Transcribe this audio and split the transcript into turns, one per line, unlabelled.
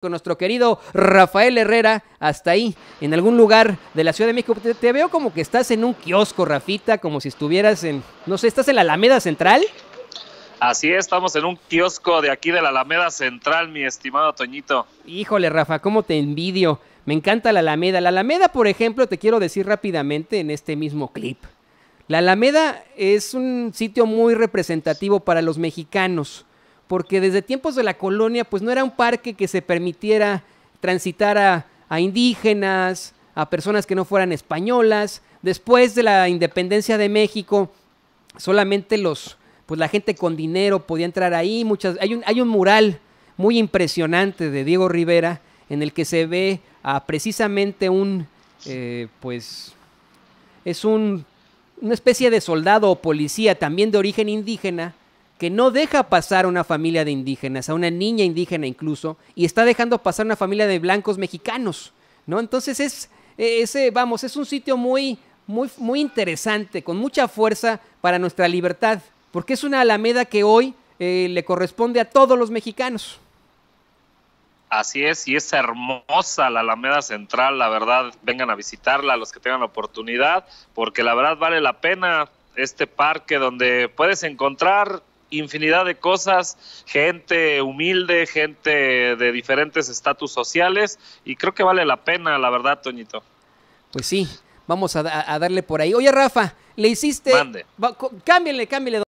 con nuestro querido Rafael Herrera hasta ahí, en algún lugar de la Ciudad de México. Te, veo como que estás en un kiosco, Rafita, como si estuvieras en, no sé, ¿estás en la Alameda Central?
Así es, estamos en un kiosco de aquí de la Alameda Central, mi estimado Toñito.
Híjole, Rafa, cómo te envidio. Me encanta la Alameda. La Alameda, por ejemplo, te quiero decir rápidamente en este mismo clip. La Alameda es un sitio muy representativo para los mexicanos porque desde tiempos de la colonia pues no era un parque que se permitiera transitar a, indígenas, a personas que no fueran españolas. Después de la independencia de México, solamente los, pues la gente con dinero podía entrar ahí. Muchas, hay, un, mural muy impresionante de Diego Rivera en el que se ve a precisamente un, eh, pues, es un, una especie de soldado o policía también de origen indígena que no deja pasar a una familia de indígenas, a una niña indígena incluso, y está dejando pasar a una familia de blancos mexicanos, ¿no? Entonces es, ese, vamos, es un sitio muy, muy, muy interesante, con mucha fuerza para nuestra libertad, porque es una alameda que hoy eh, le corresponde a todos los mexicanos.
Así es, y es hermosa la Alameda Central, la verdad, vengan a visitarla los que tengan la oportunidad, porque la verdad vale la pena este parque donde puedes encontrar infinidad de cosas, gente humilde, gente de diferentes estatus sociales y creo que vale la pena, la verdad, Toñito.
Pues sí, vamos a, darle por ahí. Oye, Rafa, le hiciste... Mande. Va, cámbienle,